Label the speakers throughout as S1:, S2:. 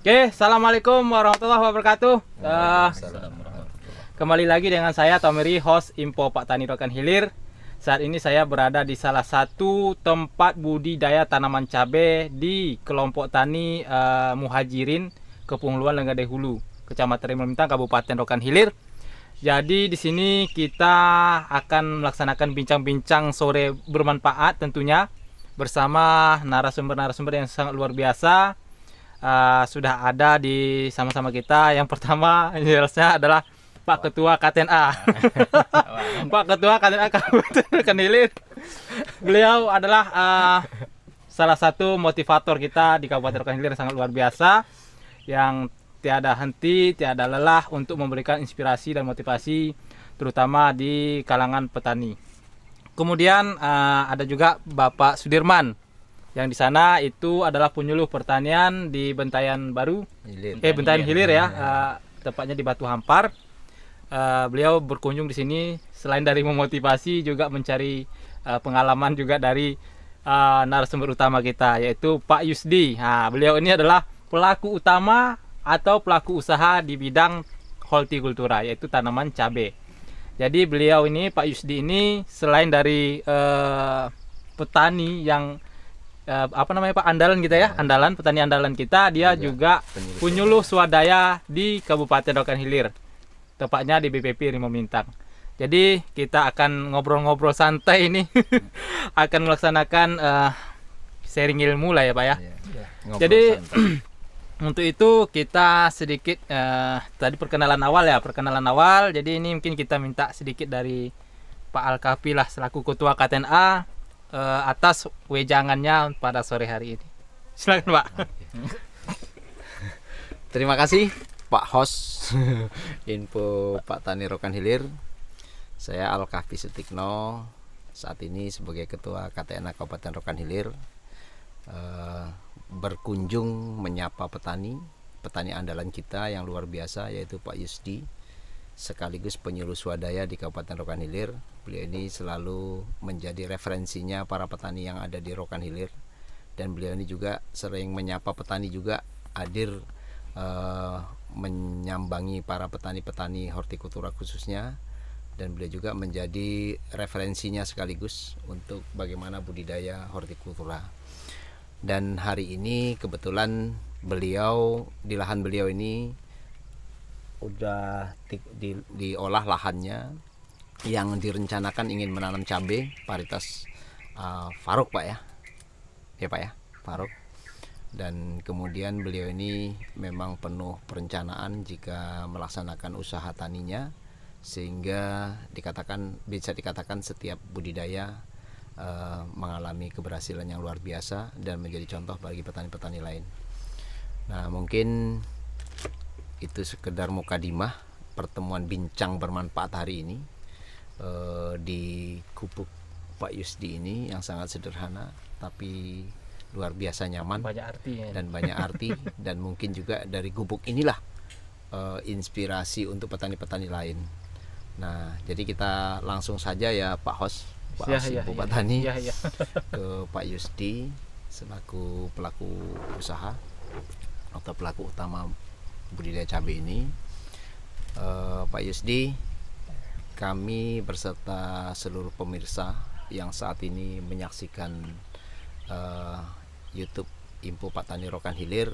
S1: Oke, assalamualaikum warahmatullahi wabarakatuh. Uh, kembali lagi dengan saya Tomiri, host Info Pak Tani Rokan Hilir. Saat ini saya berada di salah satu tempat budidaya tanaman cabai di kelompok tani uh, Muhajirin, Kepungluan Lenggade Hulu, Kecamatan Remintang, Kabupaten Rokan Hilir. Jadi di sini kita akan melaksanakan bincang-bincang sore bermanfaat tentunya bersama narasumber-narasumber yang sangat luar biasa Eh, sudah ada di sama-sama kita. Yang pertama jelasnya adalah Pak Ketua KTA Pak Ketua KTA Kabupaten Kenilir. Beliau adalah uh, salah satu motivator kita di Kabupaten Kenilir yang sangat luar biasa yang tiada henti, tiada lelah untuk memberikan inspirasi dan motivasi terutama di kalangan petani. Kemudian uh, ada juga Bapak Sudirman yang di sana itu adalah penyuluh pertanian di Bentayan Baru.
S2: Hilir. Eh Bentayan Hilir, Hilir ya, ya. Uh,
S1: tepatnya di Batu Hampar. Uh, beliau berkunjung di sini selain dari memotivasi juga mencari uh, pengalaman juga dari uh, narasumber utama kita yaitu Pak Yusdi. Nah, beliau ini adalah pelaku utama atau pelaku usaha di bidang hortikultura yaitu tanaman cabai. Jadi beliau ini Pak Yusdi ini selain dari uh, petani yang Eh, apa namanya Pak andalan kita ya, iya. andalan petani andalan kita dia juga, iya, juga penyuluh swadaya di Kabupaten Rokan Hilir. Tepatnya di BPP Rimo Bintang. Jadi kita akan ngobrol-ngobrol santai ini akan melaksanakan uh, sharing ilmu lah ya Pak ya. Iya, Jadi untuk itu kita sedikit uh, tadi perkenalan awal ya, perkenalan awal. Jadi ini mungkin kita minta sedikit dari Pak Alkafi lah selaku Ketua KTNA uh,
S2: atas wejangannya
S1: pada sore hari ini.
S2: Silakan Pak. Terima kasih Pak Hos info Pak Tani Rokan Hilir. Saya Al Kahfi Sutikno saat ini sebagai Ketua KTNA Kabupaten Rokan Hilir eh, berkunjung menyapa petani petani andalan kita yang luar biasa yaitu Pak Yusdi sekaligus penyuluh swadaya di Kabupaten Rokan Hilir. Beliau ini selalu menjadi referensinya para petani yang ada di Rokan Hilir dan beliau ini juga sering menyapa petani juga hadir eh, menyambangi para petani-petani hortikultura khususnya dan beliau juga menjadi referensinya sekaligus untuk bagaimana budidaya hortikultura. Dan hari ini kebetulan beliau di lahan beliau ini udah di, di, diolah lahannya yang direncanakan ingin menanam cabai paritas uh, Faruk pak ya ya pak ya Faruk dan kemudian beliau ini memang penuh perencanaan jika melaksanakan usaha taninya sehingga dikatakan bisa dikatakan setiap budidaya e, mengalami keberhasilan yang luar biasa dan menjadi contoh bagi petani-petani lain. Nah mungkin itu sekedar mukadimah pertemuan bincang bermanfaat hari ini eh, di kubuk Pak Yusdi ini yang sangat sederhana tapi luar biasa nyaman banyak arti ya. dan banyak arti dan mungkin juga dari gubuk inilah uh, inspirasi untuk petani-petani lain. Nah, jadi kita langsung saja ya Pak Hos, Pak ya, Hos ya, ya, Petani ya, ya. ke Pak Yusdi selaku pelaku usaha atau pelaku utama budidaya cabai ini uh, Pak Yusdi kami berserta seluruh pemirsa yang saat ini menyaksikan uh, YouTube Info Pak Tani Rokan Hilir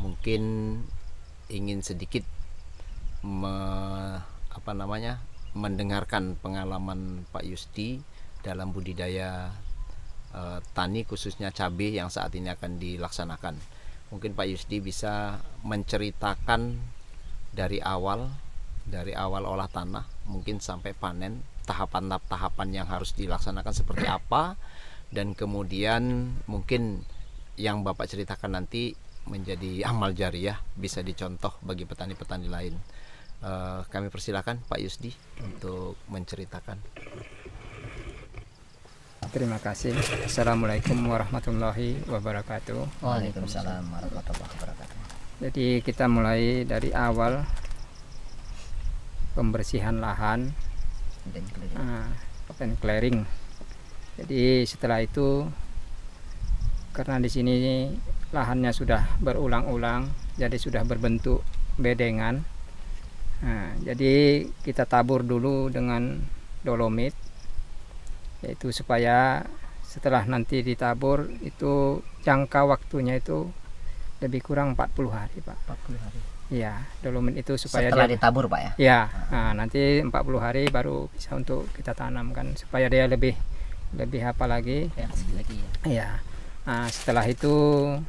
S2: mungkin ingin sedikit me, apa namanya mendengarkan pengalaman Pak Yusdi dalam budidaya uh, tani khususnya cabai yang saat ini akan dilaksanakan mungkin Pak Yusdi bisa menceritakan dari awal dari awal olah tanah mungkin sampai panen tahapan-tahapan yang harus dilaksanakan seperti apa dan kemudian mungkin yang Bapak ceritakan nanti menjadi amal jariah bisa dicontoh bagi petani-petani lain. Eh, kami persilakan Pak Yusdi untuk menceritakan.
S3: Terima kasih. Assalamualaikum warahmatullahi wabarakatuh. Waalaikumsalam
S4: warahmatullahi wabarakatuh.
S3: Jadi kita mulai dari awal pembersihan lahan dan clearing. Uh, clearing. Jadi setelah itu karena di sini lahannya sudah berulang-ulang, jadi sudah berbentuk bedengan. Nah, jadi kita tabur dulu dengan dolomit yaitu supaya setelah nanti ditabur itu jangka waktunya itu lebih kurang 40 hari pak 40 hari Iya, dolumen itu supaya setelah dia, ditabur pak ya. Iya, nah, nanti 40 hari baru bisa untuk kita tanamkan supaya dia lebih lebih apa lagi? lagi ya. Nah, setelah itu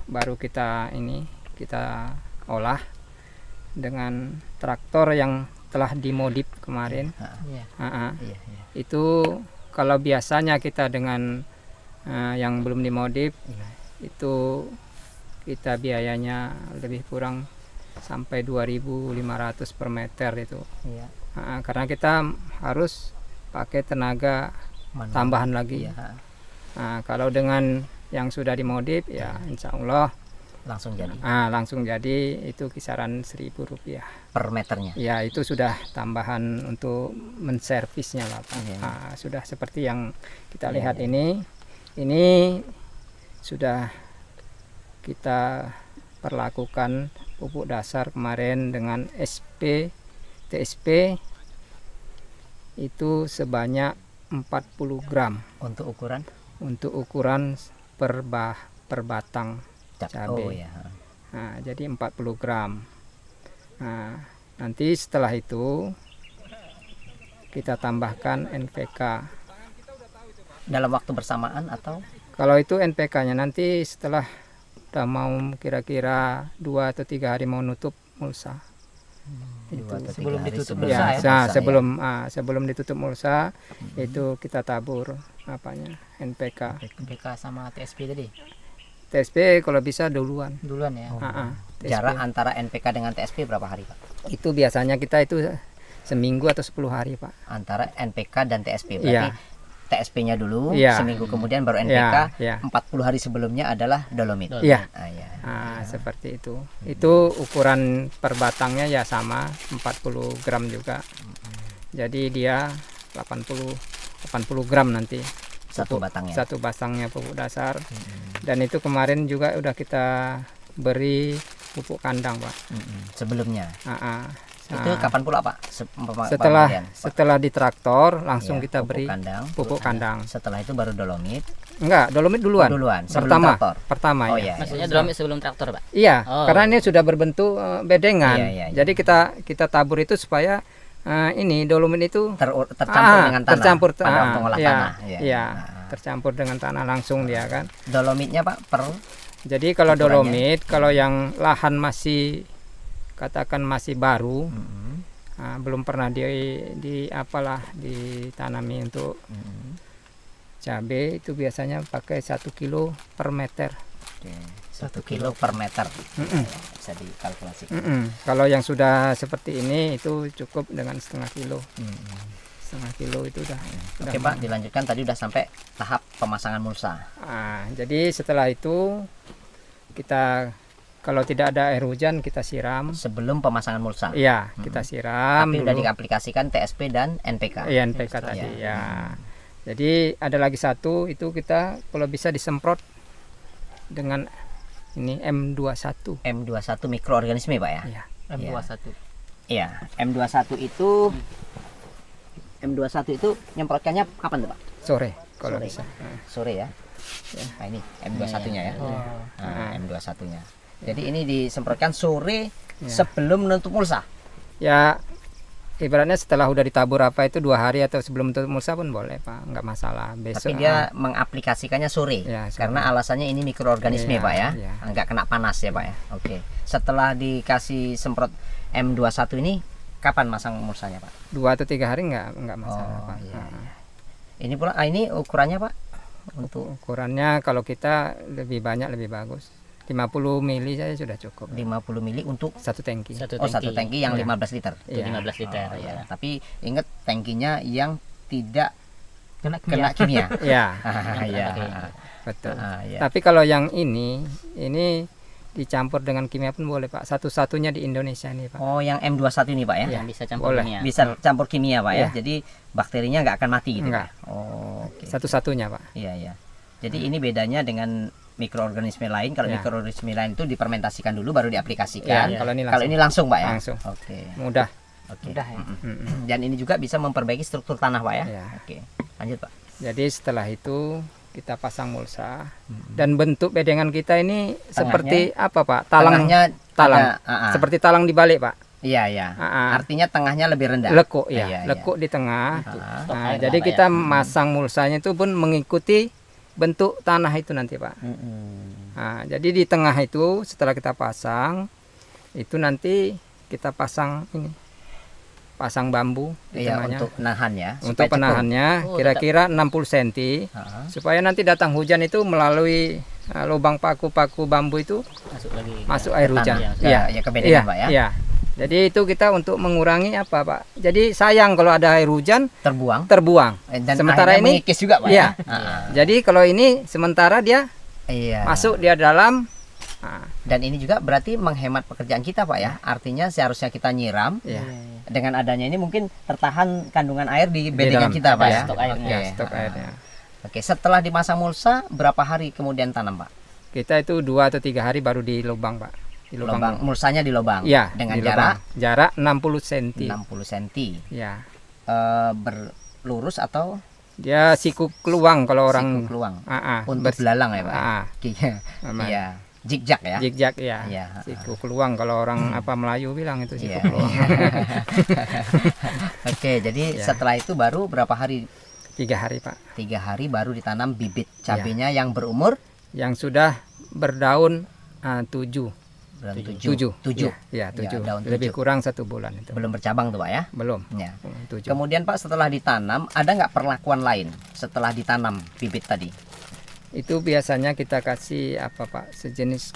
S3: baru kita ini kita olah dengan traktor yang telah dimodif kemarin. Iya. Ya. ya, ya. Itu kalau biasanya kita dengan uh, yang belum dimodif itu kita biayanya lebih kurang sampai 2.500 per meter itu. Iya. uh, karena kita harus pakai tenaga tambahan lagi. ya uh, kalau dengan yang sudah dimodif ya iya. insya Allah langsung jadi ah langsung jadi itu kisaran seribu rupiah
S4: per meternya
S3: ya itu sudah tambahan untuk menservisnya lah pak iya. ah, sudah seperti yang kita yeah. lihat iya. ini ini sudah kita perlakukan pupuk dasar kemarin dengan SP TSP itu sebanyak 40 gram untuk ukuran untuk ukuran per bah, per batang cabai. Oh, ya. Nah, jadi 40 gram. Nah, nanti setelah itu kita tambahkan NPK dalam waktu bersamaan atau kalau itu NPK-nya nanti setelah udah mau kira-kira dua atau tiga hari mau nutup mulsa hmm, itu sebelum ditutup ya, mulsa ya, nah, ya, sebelum ya. Ah, sebelum ditutup mulsa hmm. itu kita tabur apanya NPK NPK
S4: sama TSP tadi
S3: TSP kalau bisa duluan. Duluan ya. Oh. Uh-uh, Jarak
S4: antara NPK dengan TSP berapa hari pak?
S3: Itu biasanya kita itu seminggu atau 10 hari pak.
S4: Antara NPK dan TSP iya. berarti. Ya. TSP-nya dulu, ya. seminggu kemudian baru NPK. Ya, ya. 40 hari sebelumnya adalah dolomit. Iya.
S3: Ah, ya. ah, iya. seperti itu. Hmm. Itu ukuran per batangnya ya sama 40 gram juga. Hmm. Jadi dia 80 80 gram nanti satu batangnya satu batangnya pupuk dasar hmm. dan itu kemarin juga udah kita beri pupuk kandang pak hmm. sebelumnya uh -uh. Nah, itu kapan
S4: pula pak Se setelah pak.
S3: setelah di traktor langsung ya, kita pupuk beri kandang, pupuk kandang setelah itu baru dolomit enggak dolomit duluan oh, duluan sebelum pertama traktor. pertama oh, ya. ya maksudnya ya. dolomit
S4: sebelum traktor pak iya oh. karena
S3: ini sudah berbentuk eh, bedengan ya, ya, ya. jadi kita kita tabur itu supaya uh, ini dolomit itu Ter, tercampur ah, dengan tanah tercampur pada ah, pengolah ya, tanah ya, ya nah. tercampur dengan tanah langsung dia kan dolomitnya pak per jadi kalau ukurannya. dolomit kalau yang lahan masih katakan masih baru mm -hmm. uh, belum pernah di di apalah ditanami untuk mm -hmm. cabai itu biasanya pakai satu kilo per meter okay satu kilo per meter
S4: mm -mm. bisa dikalkulasi mm -mm.
S3: kalau yang sudah seperti ini itu cukup dengan setengah kilo mm -mm. setengah kilo itu udah oke okay, pak
S4: dilanjutkan tadi udah sampai tahap pemasangan mulsa
S3: ah, jadi setelah itu kita kalau tidak ada air hujan kita siram sebelum pemasangan mulsa. Iya, -mm. kita siram. Tapi sudah diaplikasikan TSP dan
S4: NPK. Iya, NPK ya, tadi ya. ya.
S3: Jadi ada lagi satu itu kita kalau bisa disemprot dengan ini M21. M21 mikroorganisme Pak ya? Iya, M21. Iya, ya,
S4: M21 itu M21 itu nyemprotkannya kapan tuh Pak? Sore kalau Sore. bisa. Sore hmm. ya. ya. Nah, ini M21-nya ya. Iya, iya. Nah, M21-nya. Iya. Jadi ini disemprotkan sore ya. sebelum menutup pulsa.
S3: Ya, ibaratnya setelah udah ditabur apa itu dua hari atau sebelum mulsa pun boleh pak nggak masalah besok tapi dia uh,
S4: mengaplikasikannya sore ya, karena alasannya ini mikroorganisme ya, pak ya, ya. nggak kena panas ya pak ya oke setelah dikasih semprot M21 ini kapan masang mulsanya pak
S3: dua atau tiga hari nggak nggak masalah oh, pak iya, nah. ini pula ah, ini ukurannya pak untuk ukurannya kalau kita lebih banyak lebih bagus 50 mili saya sudah cukup. 50 mili untuk satu tangki. Satu tangki. Oh, satu tangki yang ya. 15 liter. Ya. 15 liter. Oh, ya. ya. Tapi ingat tangkinya yang tidak kena kimia. Kena kimia. ya. Iya. Betul. Ah, ya. Tapi kalau yang ini ini dicampur dengan kimia pun boleh Pak. Satu-satunya di Indonesia nih Pak. Oh, yang M21 ini Pak ya? ya. bisa campur boleh. kimia. Bisa campur kimia Pak ya. ya. Jadi
S4: bakterinya nggak akan mati gitu. Enggak. Oh, okay. Satu-satunya Pak. Iya, iya. Jadi hmm. ini bedanya dengan mikroorganisme lain. Kalau ya. mikroorganisme lain itu dipermentasikan dulu baru diaplikasikan. Ya, ya. Kalau ini langsung. ini langsung, Pak ya. Langsung.
S3: Oke. Okay. Mudah. Oke. Okay. Mudah ya. Mm
S4: Dan ini juga bisa memperbaiki
S3: struktur tanah, Pak ya. ya. Oke. Okay. Lanjut, Pak. Jadi setelah itu kita pasang mulsa hmm. dan bentuk bedengan kita ini Tengahnya, seperti apa pak Talangnya talang ada, uh, uh. seperti talang dibalik pak iya iya uh, uh. artinya tengahnya lebih rendah lekuk ya, iya. iya. lekuk di tengah uh, nah, jadi kita ya. masang mulsanya itu pun mengikuti bentuk tanah itu nanti pak. Mm -hmm. nah, jadi di tengah itu setelah kita pasang itu nanti kita pasang ini pasang bambu iya, namanya. untuk ya, penahannya. untuk oh, penahannya kira-kira oh, 60 cm uh -huh. supaya nanti datang hujan itu melalui uh, lubang paku-paku bambu itu masuk, lagi masuk air hujan iya. Iya, iya, ya, ya, ya, ya, ya, ya, ya, ya jadi itu kita untuk mengurangi apa Pak? Jadi sayang kalau ada air hujan terbuang. Terbuang. Eh, dan sementara ini mengikis juga Pak. Iya. Ya? Ah. Jadi kalau ini sementara dia iya. masuk
S4: dia dalam. uh. Dan ini juga berarti menghemat pekerjaan kita Pak ya. Artinya seharusnya kita nyiram. Iya. Dengan adanya ini mungkin tertahan kandungan air di bedengan kita Pak ya. Stok airnya. Okay. Stok airnya. Oke, ah. setelah dimasang mulsa berapa hari
S3: kemudian tanam Pak? Kita itu dua atau tiga hari baru di lubang Pak di lubang, lubang mulsanya di
S4: lubang ya dengan di jarak lubang.
S3: jarak 60 cm 60 cm
S4: ya e, berlurus atau
S3: ya siku keluang kalau orang siku keluang A ah, -a, ah, untuk belalang ya pak ah, ya. iya jikjak ya jikjak ya, ya siku keluang kalau orang hmm. apa Melayu bilang itu siku ya. keluang oke jadi ya. setelah itu baru berapa hari tiga hari pak tiga hari baru ditanam bibit iya. cabenya ya. yang berumur yang sudah berdaun tujuh bulan tujuh tujuh tujuh ya, ya, ya tujuh ya, daun lebih kurang satu bulan itu belum bercabang tuh pak ya belum ya hmm, tujuh. kemudian
S4: pak setelah ditanam ada nggak perlakuan lain setelah ditanam bibit tadi
S3: itu biasanya kita kasih apa pak sejenis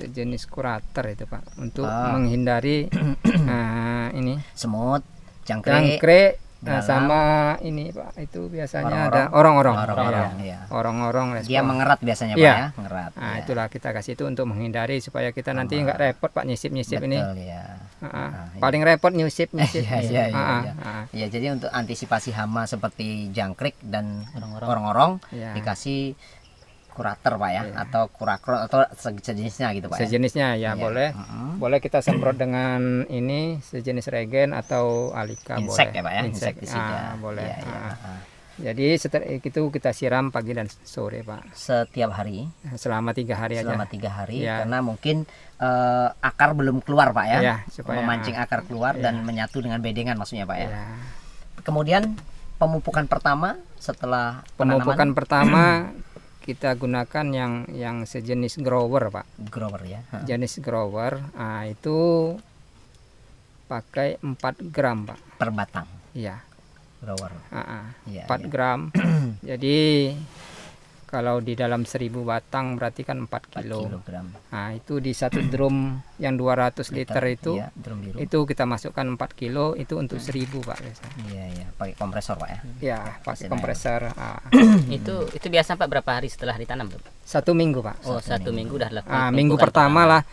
S3: sejenis kurator itu pak untuk ah. menghindari uh, ini semut jangkrik, jangkrik Nah, sama ini Pak, itu biasanya orang -orang, ada orang-orang. Orang-orang ya. Orang-orang Dia mengerat biasanya Pak iya. ya, mengerat. Nah, ya. itulah kita kasih itu untuk menghindari supaya kita nanti nggak repot Pak nyisip-nyisip ini. ya. nah, Paling repot nyisip-nyisip. Iya, iya, iya. iya. -huh. Ya, jadi untuk antisipasi
S4: hama seperti jangkrik dan orang-orang dikasih kurator pak ya yeah. atau kurakro atau sejenisnya gitu pak ya? sejenisnya ya, ya boleh
S3: uh -huh. boleh kita semprot dengan ini sejenis regen atau alika insek boleh. ya pak ya insek ah, ya. boleh ya, yeah. Ah. Jadi setelah itu kita siram pagi dan sore pak. Setiap hari. Selama tiga hari Selama aja. Selama tiga hari ya. karena mungkin e, akar belum keluar
S4: pak ya. ya supaya, Memancing akar keluar ya. dan iya. menyatu dengan bedengan maksudnya pak ya. ya. Kemudian pemupukan pertama setelah penanaman. pemupukan
S3: pertama kita gunakan yang yang sejenis grower pak grower ya ha. jenis grower nah, itu pakai 4 gram pak per batang iya grower ha ah, ah. -ha. Ya, 4 ya. gram jadi kalau di dalam 1000 batang berarti kan 4 kilo. kilogram. Nah, itu di satu drum yang 200 liter, liter itu iya, itu kita masukkan 4 kilo itu untuk iya. seribu 1000, Pak. Iya, iya, pakai kompresor, Pak ya. Iya, pakai iya, kompresor. Iya. Ah.
S4: itu itu biasa Pak berapa hari setelah ditanam, Pak?
S3: Satu minggu, Pak. Oh, satu, satu minggu. udah dah lakukan. Ah, minggu pertama lah.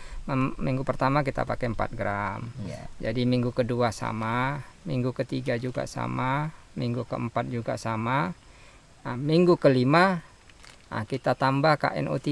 S3: Minggu pertama kita pakai 4 gram. Yeah. Jadi minggu kedua sama, minggu ketiga juga sama, minggu keempat juga sama. Nah, minggu kelima Nah, kita tambah KNO3.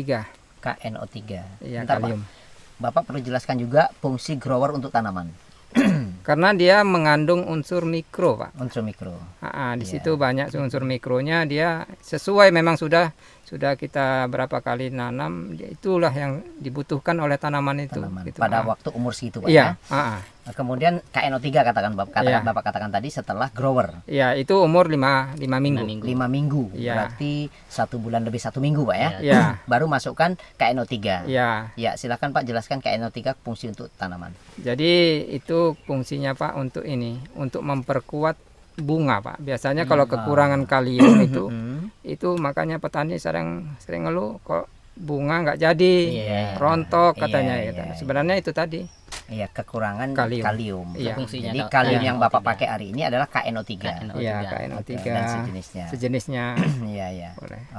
S3: KNO3. Iya, kalium. Pak. Bapak perlu jelaskan juga fungsi grower untuk tanaman. Karena dia mengandung unsur mikro, Pak. Unsur mikro. Nah, di yeah. situ banyak unsur mikronya dia sesuai memang sudah sudah kita berapa kali nanam, itulah yang dibutuhkan oleh tanaman itu. Tanaman. Gitu, Pada waktu umur situ Pak. Iya. Ya? Ah, ah.
S4: Kemudian KNO3 katakan Bapak katakan, ya.
S3: Bapak katakan tadi setelah grower.
S4: Ya, itu umur 5 5 minggu. 5 minggu. 5 minggu. Ya. Berarti satu bulan lebih satu minggu, Pak ya. ya. Baru masukkan KNO3. Ya. Ya, silakan Pak jelaskan KNO3 fungsi untuk tanaman.
S3: Jadi itu fungsinya Pak untuk ini, untuk memperkuat bunga, Pak. Biasanya hmm, kalau kekurangan ah. kalium itu hmm. itu makanya petani sering sering ngeluh kok bunga nggak jadi, yeah. rontok katanya yeah, gitu. Yeah, iya. Sebenarnya itu tadi Iya,
S4: kekurangan kalium. kalium. Ya. Fungsinya Jadi kalium yang Bapak pakai hari ini adalah KNO3. KNO3. Ya, KNO3 Oke, dan sejenisnya. Sejenisnya. Iya, iya.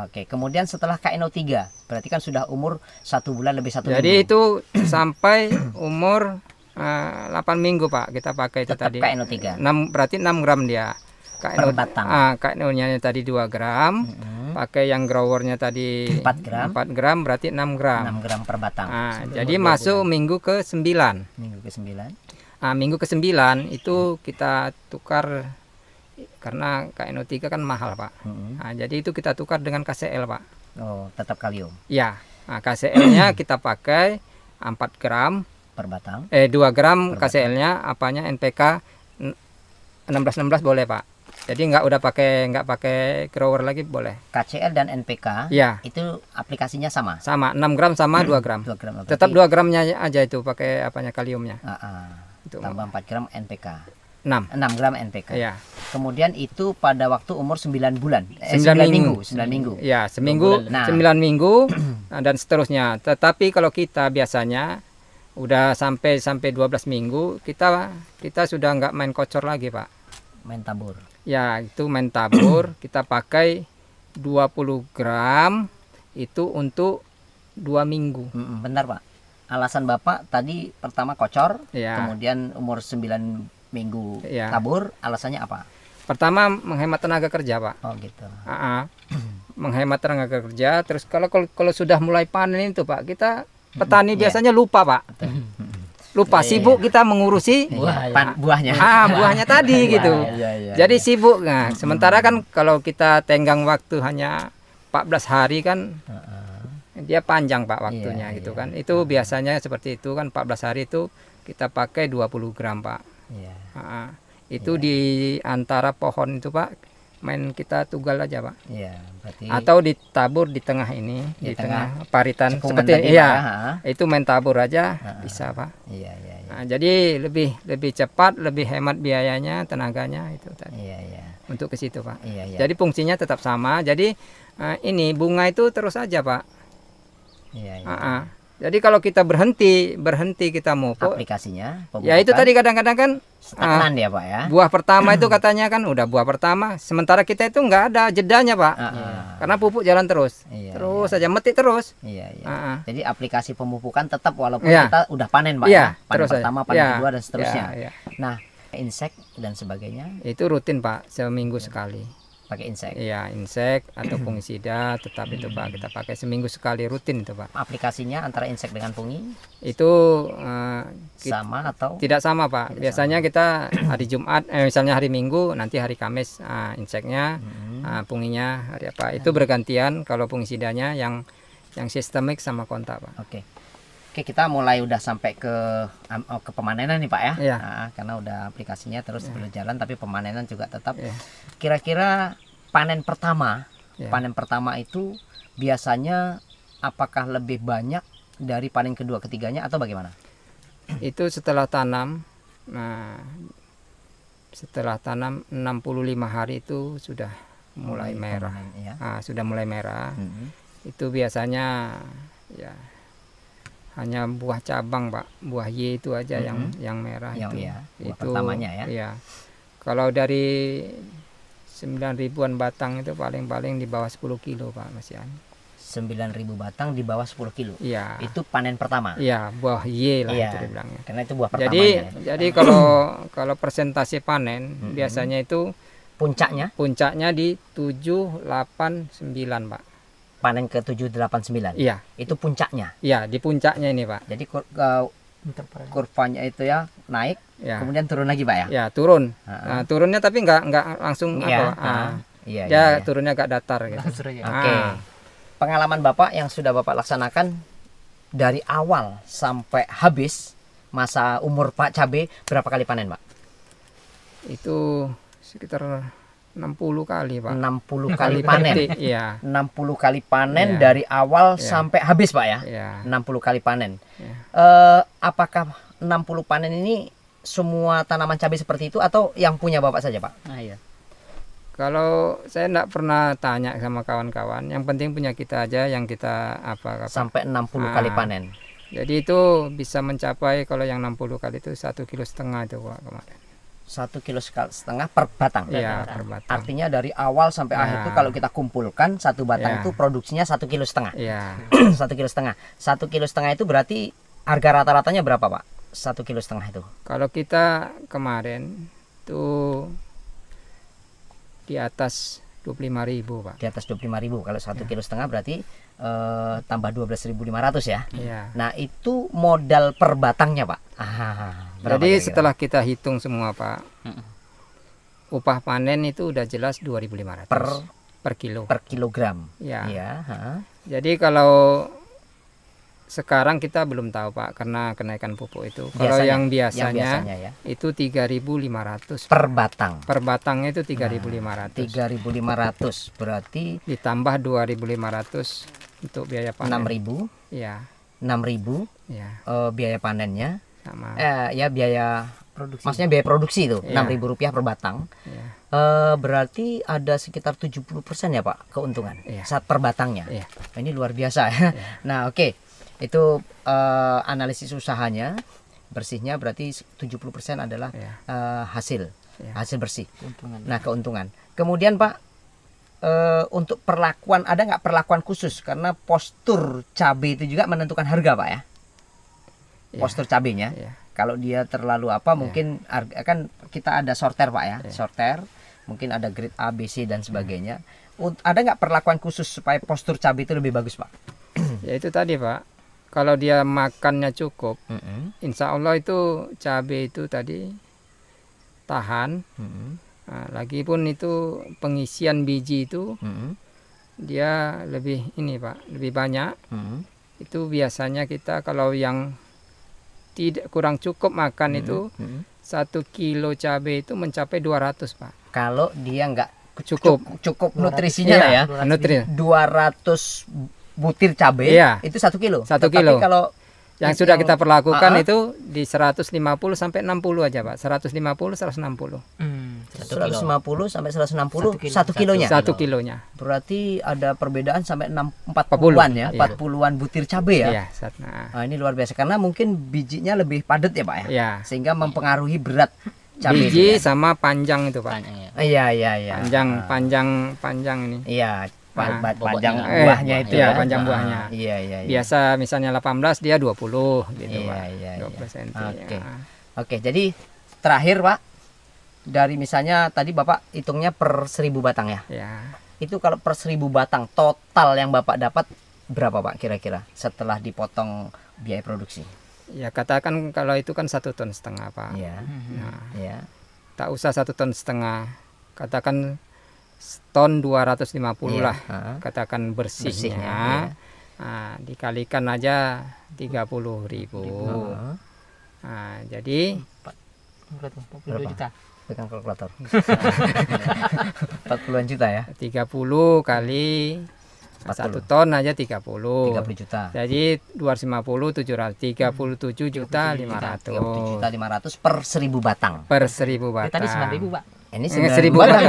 S4: Oke, kemudian setelah KNO3, berarti kan sudah umur satu bulan lebih satu Jadi minggu.
S3: itu sampai umur uh, eh, 8 minggu, Pak. Kita pakai itu Tetap tadi. KNO3. 6 berarti 6 gram dia. KNO, per batang. Uh, ah, KNO-nya tadi 2 gram. Mm -hmm pakai yang growernya tadi 4 gram 4 gram berarti 6 gram 6 gram per batang nah, jadi masuk bulan. minggu ke 9 minggu ke 9 nah, minggu ke 9 itu hmm. kita tukar karena KNO3 kan mahal pak hmm. nah, jadi itu kita tukar dengan KCL pak
S4: oh tetap kalium
S3: ya nah, KCL nya kita pakai 4 gram per batang eh 2 gram KCL nya apanya NPK 16-16 boleh pak jadi nggak udah pakai nggak pakai grower lagi boleh.
S4: KCL dan NPK. Ya. Itu aplikasinya sama.
S3: Sama 6 gram sama hmm. 2 gram. 2 gram. Oh, berarti... Tetap 2 gramnya aja itu pakai apanya kaliumnya.
S4: Uh -uh. Itu. Tambah 4 gram NPK. 6. 6 gram NPK. Ya. Kemudian itu pada waktu umur 9 bulan. Eh, 9, 9 minggu. minggu, 9 minggu. Ya, seminggu, nah. 9
S3: minggu ah, dan seterusnya. Tetapi kalau kita biasanya udah sampai sampai 12 minggu kita kita sudah nggak main kocor lagi, Pak. Main tabur ya itu main tabur kita pakai 20 gram itu untuk dua minggu Benar pak alasan bapak tadi pertama kocor
S4: ya. kemudian umur 9 minggu ya. tabur alasannya apa
S3: pertama menghemat tenaga kerja pak oh gitu A -a. menghemat tenaga kerja terus kalau kalau, kalau sudah mulai panen itu pak kita petani biasanya lupa pak Betul lupa iya, iya. sibuk iya. kita mengurusi Buah, ya.
S4: buahnya ah buahnya tadi iya, gitu iya, iya, iya,
S3: jadi sibuk nah sementara kan kalau kita tenggang waktu hanya 14 hari kan uh-uh. dia panjang pak waktunya gitu kan itu biasanya seperti itu kan 14 hari itu kita pakai 20 gram pak uh-uh. itu di antara pohon itu pak main kita tugal aja pak. Iya. Berarti... Atau ditabur di tengah ini, di, di tengah, tengah paritan seperti iya. ya itu main tabur aja ha, bisa pak. Iya iya. ya. Nah, jadi lebih lebih cepat, lebih hemat biayanya, tenaganya itu tadi. Iya iya. Untuk ke situ pak. Iya iya. Jadi fungsinya tetap sama. Jadi eh, ini bunga itu terus aja pak. Iya iya. Uh -uh. Jadi kalau kita berhenti, berhenti kita mau Aplikasinya. Ya itu tadi kadang-kadang kan stagnan uh, ya pak ya. Buah pertama itu katanya kan udah buah pertama. Sementara kita itu nggak ada jedanya pak. Uh, uh. Karena pupuk jalan terus, iya, iya. terus iya. metik terus. Iya, iya. Uh, uh. Jadi aplikasi pemupukan tetap walaupun iya. kita udah panen pak iya, ya. Panen terus pertama, panen iya, kedua dan seterusnya. Iya, iya. Nah insek dan sebagainya. Itu rutin pak, seminggu iya. sekali pakai insek iya insek atau fungisida tetap itu pak kita pakai seminggu sekali rutin itu pak aplikasinya antara insek dengan fungi itu uh, sama atau tidak sama pak tidak biasanya sama. kita hari Jumat eh, misalnya hari Minggu nanti hari Kamis uh, inseknya hmm. uh, ah, funginya hari apa itu bergantian kalau fungisidanya yang yang sistemik sama kontak pak oke okay.
S4: Oke kita mulai udah sampai ke oh, ke pemanenan nih pak ya, ya. Nah, karena udah aplikasinya terus ya. berjalan tapi pemanenan juga tetap. Iya. Kira-kira ya. panen pertama, ya. panen pertama itu biasanya apakah lebih banyak dari panen kedua ketiganya atau bagaimana?
S3: Itu setelah tanam, nah setelah tanam 65 hari itu sudah mulai, mulai merah, panen, ya. nah, sudah mulai merah. -hmm. Itu biasanya ya hanya buah cabang pak buah Y itu aja mm -hmm. yang yang merah yang, itu ya, buah itu pertamanya ya. iya. kalau dari sembilan ribuan batang itu paling-paling di bawah sepuluh kilo pak Mas Ian.
S4: Sembilan ribu
S3: batang di bawah sepuluh kilo Iya. itu panen pertama Iya, buah Y lah iya. itu dibilangnya karena itu buah pertamanya jadi jadi kalau kalau persentase panen mm -hmm. biasanya itu puncaknya puncaknya di tujuh, delapan, sembilan pak panen ke 789.
S4: Iya. Itu puncaknya.
S3: Iya, di puncaknya ini, Pak. Jadi kur uh, kurvanya itu ya naik, ya. kemudian turun lagi, Pak ya. Ya, turun. Uh -huh. nah, turunnya tapi nggak nggak langsung ya. apa? Uh
S4: -huh. Ah, iya, ya,
S3: turunnya agak datar
S1: gitu. Iya. Ah. Oke. Okay. Ah.
S3: Pengalaman Bapak yang sudah
S4: Bapak laksanakan dari awal sampai habis masa umur Pak cabe berapa kali panen, Pak?
S3: Itu sekitar Enam puluh kali Pak. Enam puluh kali panen. Iya.
S4: puluh kali panen ya. dari awal ya. sampai habis Pak ya. ya. puluh kali panen. Ya. Uh, apakah 60 panen ini semua tanaman cabai seperti itu atau yang punya Bapak saja Pak? Nah, iya.
S3: Kalau saya tidak pernah tanya sama kawan-kawan, yang penting punya kita aja yang kita apa, apa. sampai enam puluh ah. kali panen. Jadi itu bisa mencapai kalau yang 60 kali itu satu kilo setengah itu Pak kemarin satu kilo setengah per
S4: batang. Ya, per batang. Artinya dari awal sampai ya. akhir itu kalau kita kumpulkan satu batang ya. itu produksinya satu kilo setengah. Ya. satu kilo setengah. Satu kilo setengah itu berarti harga rata-ratanya berapa pak? Satu kilo setengah itu?
S3: Kalau kita kemarin tuh di atas dua 25 ribu pak. Di atas dua 25 ribu kalau satu ya. kilo setengah berarti eh,
S4: tambah 12.500 ya. ya. Nah itu modal per batangnya pak. Ah
S3: jadi ya? setelah kita hitung semua Pak, hmm. upah panen itu udah jelas 2.500 per per kilo. Per kilogram. Ya. ya Jadi kalau sekarang kita belum tahu Pak karena kenaikan pupuk itu. Biasanya, Kalau yang biasanya, yang biasanya ya. itu 3.500 per batang. Per batang itu 3.500. Nah, lima 3.500 berarti ditambah 2.500 untuk biaya panen. 6.000. Ya. 6.000 ya.
S4: Uh, biaya panennya sama eh, ya biaya produksi. Maksudnya biaya produksi itu iya. enam ya. ribu rupiah per batang. ya. Uh, berarti ada sekitar 70% ya Pak keuntungan ya. saat per batangnya. ya. ini luar biasa. ya iya. nah, oke. Okay. Itu uh, analisis usahanya bersihnya berarti 70% adalah ya. uh, hasil. ya. Hasil bersih. Keuntungan. Nah, keuntungan. Kemudian Pak Uh, untuk perlakuan ada nggak perlakuan khusus karena postur cabai itu juga menentukan harga pak ya? yeah. postur cabenya. Yeah. Kalau dia terlalu apa yeah. mungkin kan kita ada sorter Pak ya, yeah. sorter. Mungkin ada grid A, B, C dan iya. sebagainya. Ada nggak perlakuan khusus supaya postur cabai itu lebih bagus Pak?
S3: ya itu tadi Pak. Kalau dia makannya cukup, mm -hmm. insya Allah itu cabai itu tadi tahan. Mm -hmm. Nah, lagi itu pengisian biji itu mm -hmm. dia lebih ini pak lebih banyak. Mm -hmm. Itu biasanya kita kalau yang tidak kurang cukup makan hmm. itu hmm. satu kilo cabai itu mencapai 200 pak kalau dia nggak cukup cukup 200, nutrisinya iya, lah ya nutrisi
S4: 200 butir cabai iya. itu satu kilo satu Tetapi kilo kalau
S3: yang sudah kita gitu. perlakukan uh ah. -huh. itu di 150 sampai 60 aja Pak. 150 160. Hmm, 150
S4: sampai 160 1 kilo. Satu kilonya. Satu kilonya.
S3: Berarti ada perbedaan sampai 40-an ya, 40-an
S4: iya. butir cabe ya. Iya, nah. Ah, ini luar biasa karena mungkin bijinya lebih padat ya Pak ya. Iya.
S3: Sehingga mempengaruhi berat cabai biji ya. sama panjang itu Pak. Panjang, Iya, iya, iya. Panjang, ah. panjang, panjang ini. Iya, Nah, pa iya, ya, panjang buahnya, buahnya itu ya, ya panjang buahnya. Iya, iya, iya. Biasa misalnya 18 dia 20 gitu, iya, Pak. Iya, 20 iya. cm. Oke. Okay. Ya. Oke, okay, jadi
S4: terakhir, Pak. Dari misalnya tadi Bapak hitungnya per seribu batang ya. Iya. Itu kalau per seribu batang total yang Bapak dapat berapa, Pak kira-kira setelah dipotong biaya produksi?
S3: Ya katakan kalau itu kan satu ton setengah pak. iya. Nah, ya. Tak usah satu ton setengah. Katakan ton 250 yeah. Iya, lah ha? katakan bersihnya, bersihnya ya. nah, dikalikan aja 30 ribu nah, jadi 4, 40 juta ya 30 kali 40. satu ton aja 30 30 juta jadi 250 700 37 juta 500 37 juta 500 per 1000 batang per 1000 batang ya, tadi 9000 pak ini eh, seribu, seribu batang.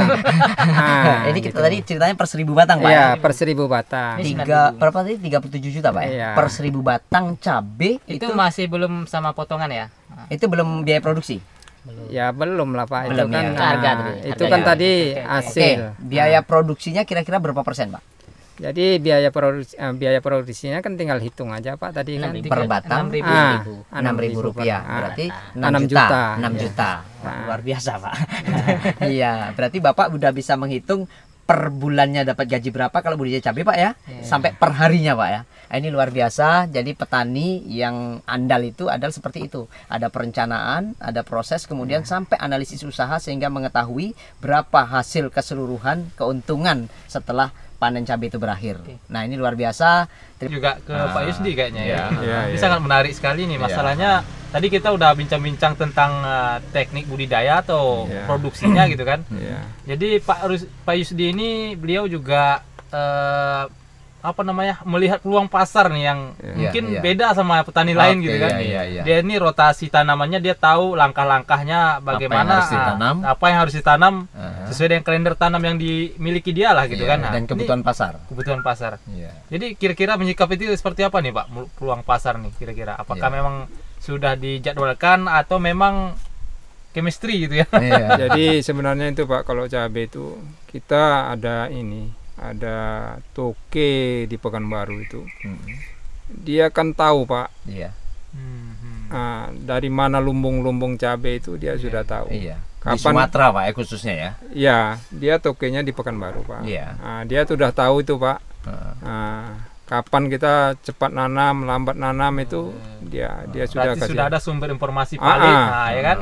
S4: nah, ini kita gitu. tadi ceritanya per seribu batang, Pak. Iya, per seribu batang. Tiga berapa tadi? Tiga puluh tujuh juta, Pak ya? Iya. Per seribu batang cabe itu, itu masih belum sama potongan ya? Itu belum
S3: biaya produksi. Belum. Ya belum lah Pak. Belum kan, ya. ah, itu kan harga, harga itu kan ya. tadi okay, hasil. Okay. Biaya
S4: ah. produksinya kira-kira berapa persen, Pak?
S3: Jadi biaya produksi eh, biaya produksinya kan tinggal hitung aja Pak tadi kan per batang enam ribu, ah, ribu, ribu rupiah ah, berarti enam juta enam juta, juta. Wah, iya. luar biasa Pak iya berarti Bapak udah bisa
S4: menghitung per bulannya dapat gaji berapa kalau budidaya cabai pak ya yeah. sampai harinya pak ya nah, ini luar biasa jadi petani yang andal itu adalah seperti itu ada perencanaan ada proses kemudian yeah. sampai analisis usaha sehingga mengetahui berapa hasil keseluruhan keuntungan setelah panen cabai itu berakhir. Okay. Nah ini luar biasa. Juga ke ah. Pak Yusdi kayaknya ya. Iya, iya, ini ya. Ini sangat
S1: menarik sekali nih. Iya. Masalahnya ya. tadi kita udah bincang-bincang tentang uh, teknik budidaya atau ya. produksinya gitu kan. Ya. Jadi Pak Rus Pak Yusdi ini beliau juga uh, apa namanya melihat peluang pasar nih yang yeah. Iya, mungkin yeah, beda sama petani okay, lain gitu kan. Yeah, yeah, yeah. Dia ini rotasi tanamannya dia tahu langkah-langkahnya bagaimana ah, apa yang harus ditanam, apa yang harus ditanam uh -huh. sesuai dengan kalender tanam yang dimiliki dia lah gitu yeah, kan. Nah, dan kebutuhan ini,
S2: pasar. Kebutuhan pasar. Yeah.
S1: Jadi kira-kira menyikap itu seperti apa nih Pak peluang pasar nih kira-kira? Apakah yeah. memang sudah dijadwalkan atau memang chemistry gitu ya? Yeah. Jadi sebenarnya itu Pak kalau cabai itu kita ada ini ada toke di Pekanbaru itu hmm. dia kan tahu pak iya hmm. nah, dari mana lumbung-lumbung cabai itu dia iya. sudah tahu iya Kapan, di Sumatera
S2: pak eh, khususnya ya
S1: iya dia tokenya di Pekanbaru pak iya nah, dia sudah tahu itu pak hmm. nah, kapan kita cepat nanam, lambat nanam itu hmm. dia dia Berarti sudah kasih. sudah ada sumber informasi paling, ah, nah, ya kan?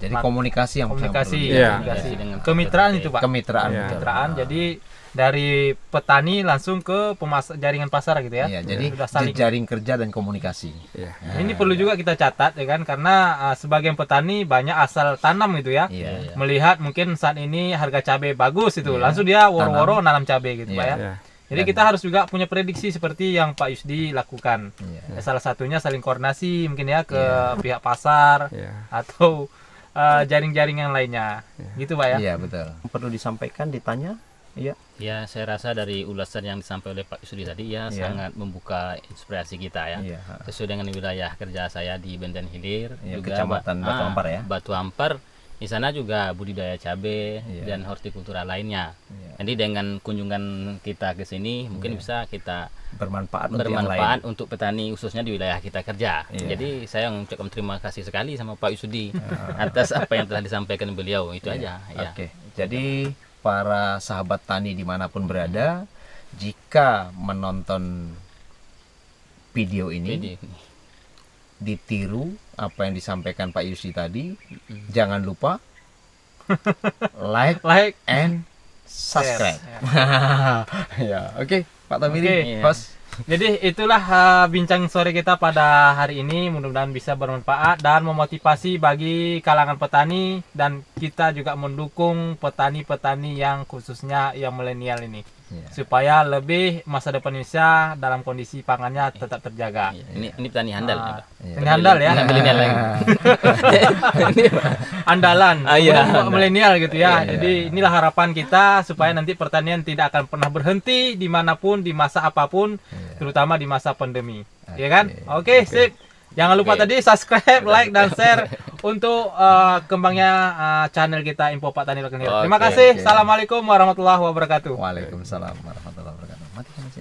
S1: jadi komunikasi yang komunikasi, ya. komunikasi ya. dengan kemitraan itu pak. Kemitraan, ya. kemitraan. Jadi dari petani langsung ke pemas jaringan pasar gitu ya. Iya, iya jadi jaring
S2: kerja dan komunikasi. Iya. Nah, nah ini
S1: iya, perlu iya. juga kita catat ya kan karena uh, sebagian petani banyak asal tanam gitu ya. Iya, Melihat mungkin saat ini harga cabai bagus itu, iya. langsung dia woro-woro nanam cabai gitu iya, ya. Iya. Jadi kita harus juga punya prediksi seperti yang Pak Yusdi lakukan. Yeah. Ya, salah satunya saling koordinasi mungkin ya ke yeah. pihak pasar yeah.
S2: atau eh,
S1: jaring-jaring uh, yang lainnya. Yeah. Gitu Pak ya. Iya, betul.
S2: Perlu disampaikan ditanya Iya.
S1: Ya, saya rasa dari ulasan yang disampaikan oleh Pak Yusri tadi ya, ya. sangat membuka inspirasi kita ya. ya. Sesuai dengan wilayah kerja saya di Benten Hilir ya, juga Kecamatan ba Batu Ampar ya. Ah, Batu Ampar di sana juga budidaya cabe ya. dan hortikultura lainnya. Ya. Jadi dengan kunjungan kita ke sini mungkin ya. bisa kita bermanfaat bermanfaat untuk, untuk petani khususnya di wilayah kita kerja. Ya. Jadi saya mengucapkan terima kasih sekali sama Pak Yusudi ah. atas apa yang telah disampaikan
S2: beliau itu iya. ya. aja. Oke. Okay. Jadi para sahabat tani dimanapun berada, jika menonton video ini, ditiru apa yang disampaikan Pak Yusi tadi, jangan lupa like, like, and subscribe. ya, oke, Pak Tamiri, okay, jadi itulah
S1: uh, bincang sore kita pada hari ini. Mudah-mudahan bisa bermanfaat dan memotivasi bagi kalangan petani dan kita juga mendukung petani-petani yang khususnya yang milenial ini yeah. supaya lebih masa depan Indonesia dalam kondisi pangannya tetap terjaga. Iya, iya. Ini ini petani handal. Uh, ya, petani handal ya. Milenial lagi. Andalan. Ah, iya, milenial gitu ya. Yeah, iya, Jadi inilah harapan kita supaya nanti pertanian tidak akan pernah berhenti dimanapun di masa apapun, yeah. terutama di masa pandemi. Okay. Ya kan? Oke, okay, okay. sip. Jangan lupa okay. tadi subscribe, like dan share untuk uh, kembangnya uh, channel kita Info Pak Tani Terkenal. Okay, Terima kasih. Okay. Assalamualaikum warahmatullahi wabarakatuh. Waalaikumsalam warahmatullahi wabarakatuh. Mati